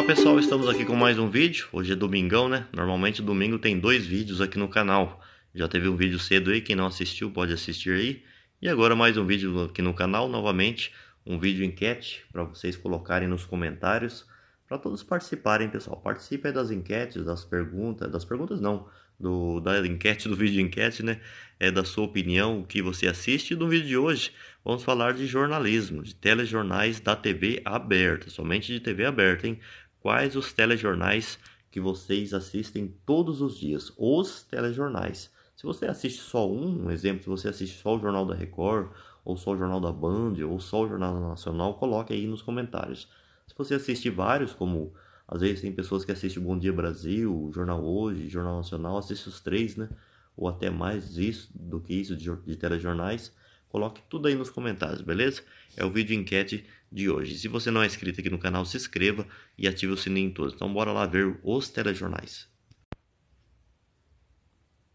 Olá pessoal, estamos aqui com mais um vídeo. Hoje é domingão, né? Normalmente domingo tem dois vídeos aqui no canal. Já teve um vídeo cedo aí, quem não assistiu pode assistir aí. E agora mais um vídeo aqui no canal, novamente um vídeo enquete para vocês colocarem nos comentários, para todos participarem, pessoal. Participem das enquetes, das perguntas, das perguntas não, do, da enquete, do vídeo enquete, né? É da sua opinião, o que você assiste. E no vídeo de hoje vamos falar de jornalismo, de telejornais da TV aberta, somente de TV aberta, hein? quais os telejornais que vocês assistem todos os dias. Os telejornais. Se você assiste só um, um exemplo, se você assiste só o Jornal da Record, ou só o Jornal da Band, ou só o Jornal Nacional, coloque aí nos comentários. Se você assiste vários, como às vezes tem pessoas que assistem Bom Dia Brasil, Jornal Hoje, Jornal Nacional, assiste os três, né? Ou até mais isso do que isso de, de telejornais. Coloque tudo aí nos comentários, beleza? É o vídeo enquete de hoje. Se você não é inscrito aqui no canal, se inscreva e ative o sininho em todos. Então bora lá ver os telejornais.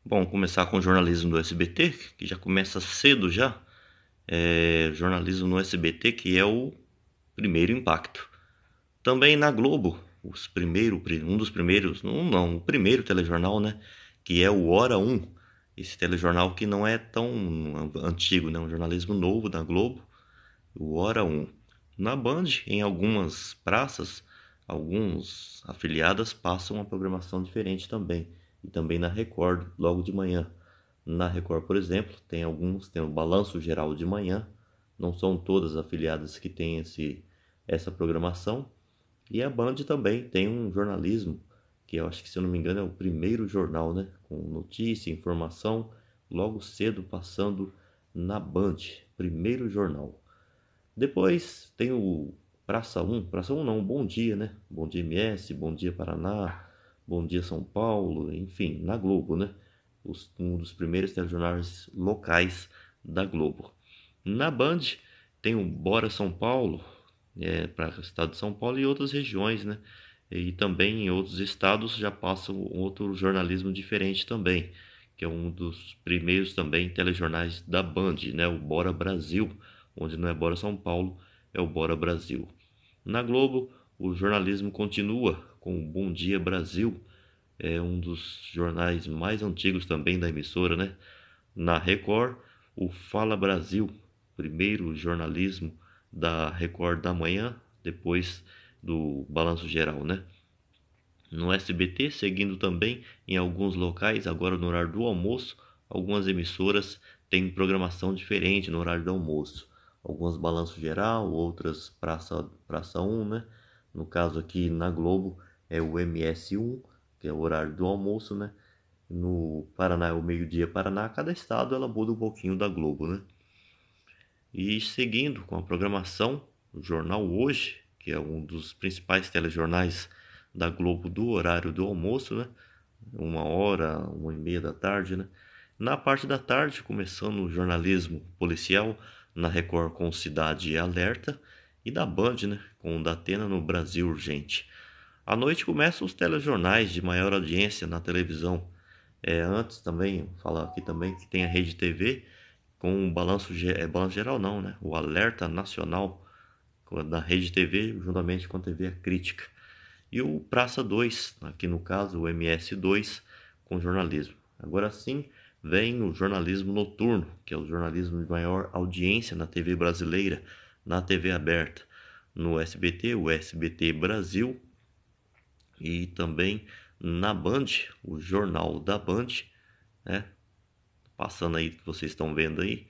Bom, começar com o jornalismo do SBT, que já começa cedo já. É, jornalismo no SBT, que é o primeiro impacto. Também na Globo, os primeiro, um dos primeiros, um não, o primeiro telejornal, né? Que é o Hora 1 esse telejornal que não é tão antigo, né? Um jornalismo novo da Globo, o Hora 1. Na Band, em algumas praças, alguns afiliadas passam uma programação diferente também. E também na Record, logo de manhã. Na Record, por exemplo, tem alguns, tem o Balanço Geral de manhã. Não são todas as afiliadas que têm esse, essa programação. E a Band também tem um jornalismo que eu acho que, se eu não me engano, é o primeiro jornal, né? Com notícia, informação, logo cedo passando na Band, primeiro jornal. Depois tem o Praça 1, Praça 1 não, Bom Dia, né? Bom Dia MS, Bom Dia Paraná, Bom Dia São Paulo, enfim, na Globo, né? Os, um dos primeiros telejornais locais da Globo. Na Band tem o Bora São Paulo, é, para o estado de São Paulo e outras regiões, né? e também em outros estados já passa um outro jornalismo diferente também, que é um dos primeiros também telejornais da Band, né, o Bora Brasil, onde não é Bora São Paulo, é o Bora Brasil. Na Globo, o jornalismo continua com o Bom Dia Brasil, é um dos jornais mais antigos também da emissora, né? Na Record, o Fala Brasil, primeiro jornalismo da Record da manhã, depois do balanço geral, né? No SBT, seguindo também em alguns locais, agora no horário do almoço, algumas emissoras têm programação diferente no horário do almoço. Algumas balanço geral, outras praça, praça 1, né? No caso aqui na Globo é o MS1, que é o horário do almoço, né? No Paraná é o meio-dia Paraná, cada estado ela muda um pouquinho da Globo, né? E seguindo com a programação, o jornal Hoje, que é um dos principais telejornais da Globo do horário do almoço, né? Uma hora, uma e meia da tarde, né? Na parte da tarde, começando o jornalismo policial na Record com Cidade Alerta e da Band, né? Com o Datena no Brasil Urgente. À noite começam os telejornais de maior audiência na televisão. É, antes também, falar aqui também que tem a Rede TV com o balanço, é, balanço geral não, né? O Alerta Nacional da Rede TV, juntamente com a TV Crítica. E o Praça 2, aqui no caso, o MS2, com jornalismo. Agora sim, vem o jornalismo noturno, que é o jornalismo de maior audiência na TV brasileira, na TV aberta, no SBT, o SBT Brasil e também na Band, o jornal da Band, né? Passando aí que vocês estão vendo aí,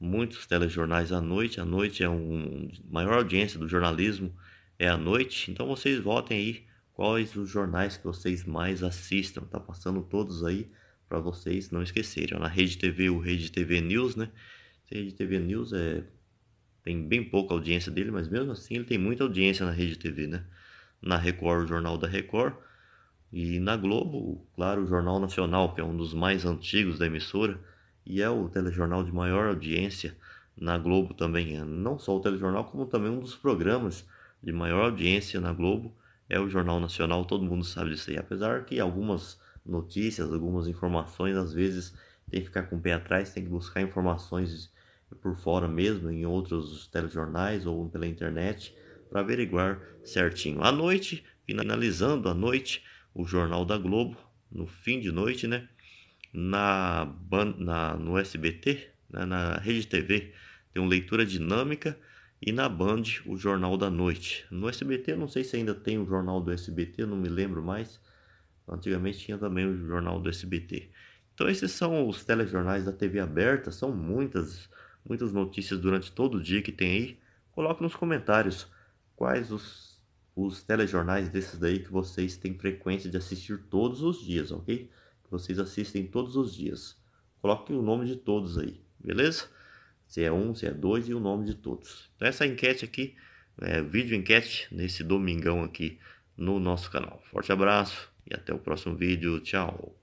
muitos telejornais à noite. A noite é um maior audiência do jornalismo é à noite. Então vocês votem aí quais os jornais que vocês mais assistam. Tá passando todos aí para vocês não esquecerem. Na Rede TV, o Rede TV News, né? Rede TV News é tem bem pouca audiência dele, mas mesmo assim ele tem muita audiência na Rede TV, né? Na Record, o Jornal da Record. E na Globo, claro, o Jornal Nacional, que é um dos mais antigos da emissora, e é o telejornal de maior audiência na Globo também. Não só o telejornal, como também um dos programas de maior audiência na Globo é o Jornal Nacional, todo mundo sabe disso aí. Apesar que algumas notícias, algumas informações, às vezes tem que ficar com o pé atrás, tem que buscar informações por fora mesmo, em outros telejornais ou pela internet, para averiguar certinho. À noite, finalizando a noite, o Jornal da Globo, no fim de noite, né? na, na no SBT, né, na Rede TV, tem um Leitura Dinâmica e na Band o Jornal da Noite. No SBT, não sei se ainda tem o Jornal do SBT, não me lembro mais. Antigamente tinha também o Jornal do SBT. Então esses são os telejornais da TV aberta, são muitas, muitas notícias durante todo o dia que tem aí. Coloque nos comentários quais os, os telejornais desses daí que vocês têm frequência de assistir todos os dias, ok? vocês assistem todos os dias. Coloque o nome de todos aí, beleza? Se é um, se é dois e o nome de todos. Então essa enquete aqui, é, vídeo enquete nesse domingão aqui no nosso canal. Forte abraço e até o próximo vídeo. Tchau!